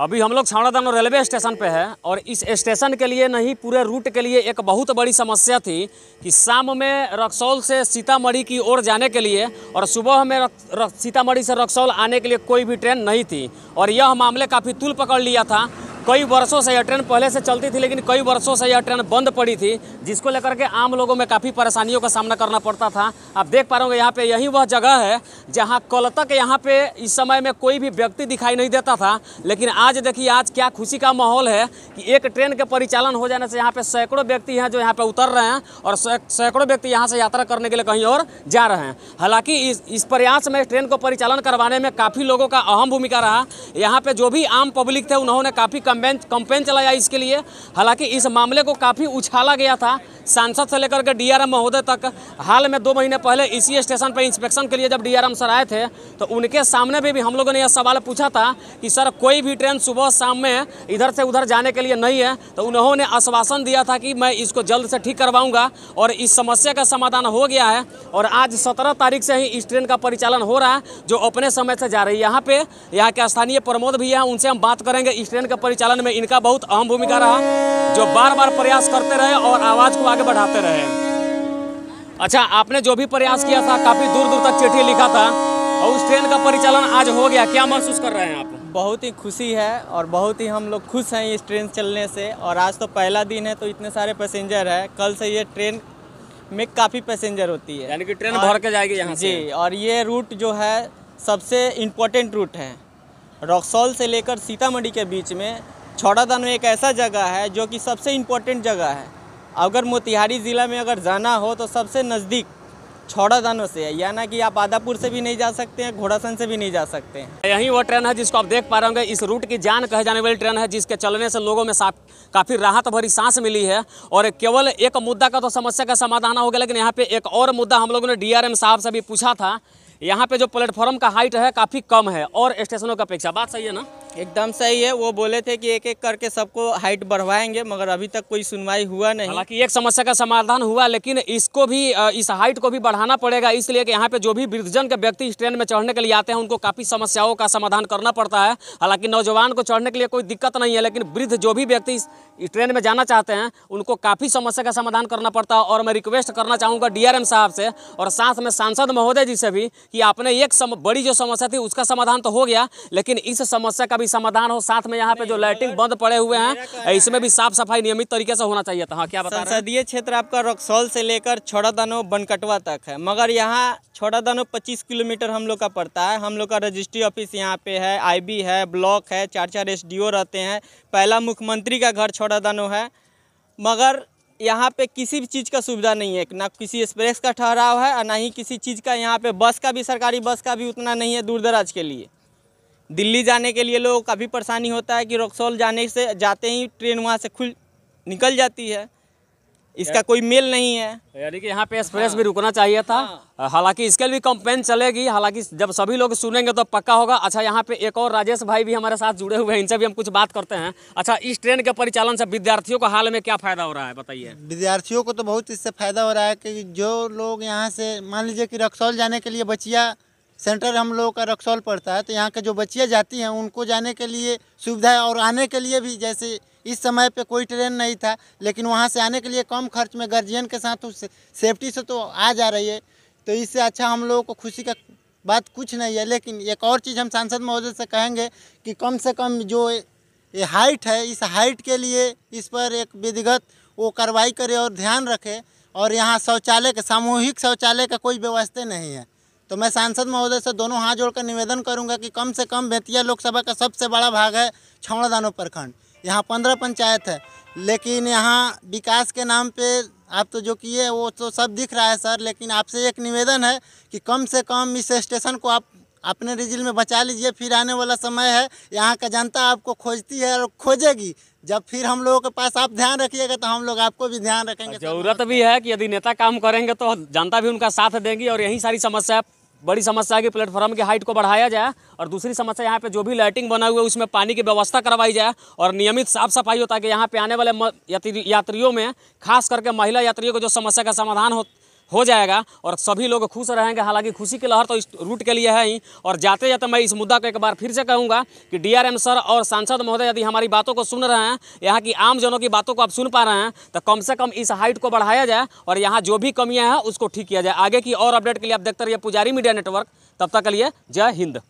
अभी हम लोग दानो रेलवे स्टेशन पे है और इस स्टेशन के लिए नहीं पूरे रूट के लिए एक बहुत बड़ी समस्या थी कि शाम में रक्सौल से सीतामढ़ी की ओर जाने के लिए और सुबह में सीतामढ़ी से रक्सौल आने के लिए कोई भी ट्रेन नहीं थी और यह मामले काफ़ी तुल पकड़ लिया था कई वर्षों से यह ट्रेन पहले से चलती थी लेकिन कई वर्षों से यह ट्रेन बंद पड़ी थी जिसको लेकर के आम लोगों में काफ़ी परेशानियों का सामना करना पड़ता था आप देख पा रहे यहाँ पे यही वह जगह है जहाँ कल तक यहाँ पे इस समय में कोई भी व्यक्ति दिखाई नहीं देता था लेकिन आज देखिए आज क्या खुशी का माहौल है कि एक ट्रेन के परिचालन हो जाने से यहाँ पर सैकड़ों व्यक्ति हैं जो यहाँ पर उतर रहे हैं और सैकड़ों व्यक्ति यहाँ से यात्रा करने के लिए कहीं और जा रहे हैं हालाँकि इस, इस प्रयास में ट्रेन को परिचालन करवाने में काफ़ी लोगों का अहम भूमिका रहा यहाँ पर जो भी आम पब्लिक थे उन्होंने काफ़ी कंपेन कंपेन चलाया इसके लिए हालांकि इस मामले को काफ़ी उछाला गया था सांसद से लेकर के डीआरएम महोदय तक हाल में दो महीने पहले इसी स्टेशन पर इंस्पेक्शन के लिए जब डीआरएम सर आए थे तो उनके सामने भी, भी हम लोगों ने यह सवाल पूछा था कि सर कोई भी ट्रेन सुबह शाम में इधर से उधर जाने के लिए नहीं है तो उन्होंने आश्वासन दिया था कि मैं इसको जल्द से ठीक करवाऊँगा और इस समस्या का समाधान हो गया है और आज सत्रह तारीख से ही इस ट्रेन का परिचालन हो रहा है जो अपने समय से जा रही है यहाँ पे यहाँ के स्थानीय प्रमोद भी हैं उनसे हम बात करेंगे इस ट्रेन के परिचालन में इनका बहुत अहम भूमिका रहा जो बार बार प्रयास करते रहे और आवाज़ को आगे बढ़ाते रहे अच्छा आपने जो भी प्रयास किया था काफी दूर दूर तक चिट्ठी लिखा था और उस ट्रेन का परिचालन आज हो गया क्या महसूस कर रहे हैं आप बहुत ही खुशी है और बहुत ही हम लोग खुश हैं इस ट्रेन चलने से और आज तो पहला दिन है तो इतने सारे पैसेंजर है कल से ये ट्रेन में काफ़ी पैसेंजर होती है यानी कि ट्रेन भर के जाएगी यहाँ जी और ये रूट जो है सबसे इम्पोर्टेंट रूट है रक्सौल से लेकर सीतामढ़ी के बीच में छौड़ादान में एक ऐसा जगह है जो कि सबसे इम्पोर्टेंट जगह है अगर मोतिहारी ज़िला में अगर जाना हो तो सबसे नज़दीक छोड़ा दानों से है यानी कि आप आदापुर से भी नहीं जा सकते हैं घोड़ासन से भी नहीं जा सकते हैं यही वो ट्रेन है जिसको आप देख पा रहे होंगे इस रूट की जान कहे जाने वाली ट्रेन है जिसके चलने से लोगों में काफ़ी राहत भरी सांस मिली है और केवल एक मुद्दा का तो समस्या का समाधान हो गया लेकिन यहाँ पे एक और मुद्दा हम लोगों ने डी साहब से भी पूछा था यहाँ पे जो प्लेटफॉर्म का हाइट है काफ़ी कम है और स्टेशनों की अपेक्षा बात सही है ना एकदम सही है वो बोले थे कि एक एक करके सबको हाइट बढ़वाएंगे मगर अभी तक कोई सुनवाई हुआ नहीं हालांकि एक समस्या का समाधान हुआ लेकिन इसको भी इस हाइट को भी बढ़ाना पड़ेगा इसलिए कि यहाँ पे जो भी वृद्धजन के व्यक्ति इस ट्रेन में चढ़ने के लिए आते हैं उनको काफ़ी समस्याओं का समाधान करना पड़ता है हालांकि नौजवान को चढ़ने के लिए कोई दिक्कत नहीं है लेकिन वृद्ध जो भी व्यक्ति इस ट्रेन में जाना चाहते हैं उनको काफ़ी समस्या का समाधान करना पड़ता है और मैं रिक्वेस्ट करना चाहूँगा डी साहब से और साथ में सांसद महोदय जी से भी कि आपने एक बड़ी जो समस्या थी उसका समाधान तो हो गया लेकिन इस समस्या का भी भी समाधान हो साथ में यहाँ पे जो लाइटिंग बंद पड़े हुए हैं इसमें भी साफ सफाई नियमित तरीके से होना चाहिए था हाँ क्या बता संसदीय क्षेत्र आपका रक्सौल से लेकर छोड़ा दानो बनकटवा तक है मगर यहाँ छोड़ा दानो पच्चीस किलोमीटर हम लोग का पड़ता है हम लोग का रजिस्ट्री ऑफिस यहाँ पे है आईबी है ब्लॉक है चार चार एस रहते हैं पहला मुख्यमंत्री का घर छोड़ा दानो है मगर यहाँ पे किसी भी चीज़ का सुविधा नहीं है ना किसी एक्सप्रेस का ठहराव है और ना ही किसी चीज़ का यहाँ पे बस का भी सरकारी बस का भी उतना नहीं है दूर दराज के लिए दिल्ली जाने के लिए लोगों का भी परेशानी होता है कि रक्सौल जाने से जाते ही ट्रेन वहाँ से खुल निकल जाती है इसका कोई मेल नहीं है यानी कि यहाँ पे एक्सप्रेस हाँ। भी रुकना चाहिए था हाँ। हालांकि इसके लिए कंप्लेन चलेगी हालांकि जब सभी लोग सुनेंगे तो पक्का होगा अच्छा यहाँ पे एक और राजेश भाई भी हमारे साथ जुड़े हुए हैं इनसे भी हम कुछ बात करते हैं अच्छा इस ट्रेन के परिचालन से विद्यार्थियों को हाल में क्या फायदा हो रहा है बताइए विद्यार्थियों को तो बहुत इससे फायदा हो रहा है कि जो लोग यहाँ से मान लीजिए कि रक्सौल जाने के लिए बचिया सेंटर हम लोगों का रक्सौल पड़ता है तो यहाँ के जो बच्चियाँ जाती हैं उनको जाने के लिए सुविधा है और आने के लिए भी जैसे इस समय पे कोई ट्रेन नहीं था लेकिन वहाँ से आने के लिए कम खर्च में गार्जियन के साथ उस सेफ्टी से तो आ जा रही है तो इससे अच्छा हम लोगों को खुशी का बात कुछ नहीं है लेकिन एक और चीज़ हम सांसद महोदय से कहेंगे कि कम से कम जो ये हाइट है इस हाइट के लिए इस पर एक विधिगत वो कार्रवाई करे और ध्यान रखे और यहाँ शौचालय के सामूहिक शौचालय का कोई व्यवस्था नहीं है तो मैं सांसद महोदय से दोनों हाथ जोड़कर निवेदन करूंगा कि कम से कम बेतिया लोकसभा का सबसे बड़ा भाग है छौड़ा प्रखंड यहाँ पंद्रह पंचायत है लेकिन यहाँ विकास के नाम पे आप तो जो किए वो तो सब दिख रहा है सर लेकिन आपसे एक निवेदन है कि कम से कम इस स्टेशन को आप अपने रिजिल में बचा लीजिए फिर आने वाला समय है यहाँ का जनता आपको खोजती है और खोजेगी जब फिर हम लोगों के पास आप ध्यान रखिएगा तो हम लोग आपको भी ध्यान रखेंगे जरूरत भी है कि यदि नेता काम करेंगे तो जनता भी उनका साथ देंगी और यही सारी समस्या बड़ी समस्या है कि प्लेटफॉर्म की हाइट को बढ़ाया जाए और दूसरी समस्या यहाँ पे जो भी लाइटिंग बना हुआ है उसमें पानी की व्यवस्था करवाई जाए और नियमित साफ सफाई हो ताकि यहाँ पे आने वाले यात्रियों में खास करके महिला यात्रियों को जो समस्या का समाधान हो हो जाएगा और सभी लोग खुश रहेंगे हालांकि खुशी की लहर तो इस रूट के लिए है ही और जाते जाते मैं इस मुद्दा को एक बार फिर से कहूँगा कि डीआरएम सर और सांसद महोदय यदि हमारी बातों को सुन रहे हैं यहाँ की आमजनों की बातों को आप सुन पा रहे हैं तो कम से कम इस हाइट को बढ़ाया जाए और यहाँ जो भी कमियाँ हैं उसको ठीक किया जाए आगे की और अपडेट के लिए आप देखते रहिए पुजारी मीडिया नेटवर्क तब तक के लिए जय हिंद